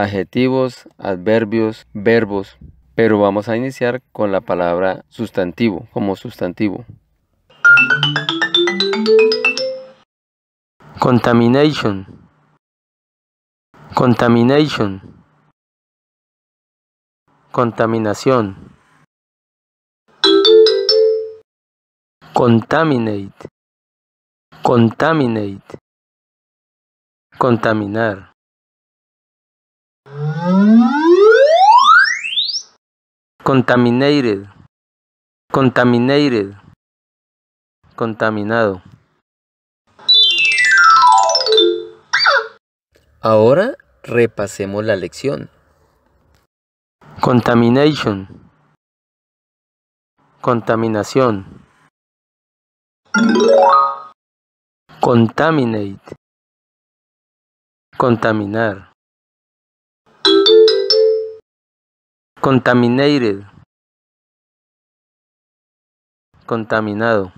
adjetivos, adverbios, verbos, pero vamos a iniciar con la palabra sustantivo, como sustantivo. Contamination. Contamination. Contaminación. Contaminate. Contaminate. Contaminar. Contaminated. Contaminated. Contaminado. Ahora repasemos la lección. Contamination. Contaminación. Contaminate. Contaminar. Contaminated. Contaminado.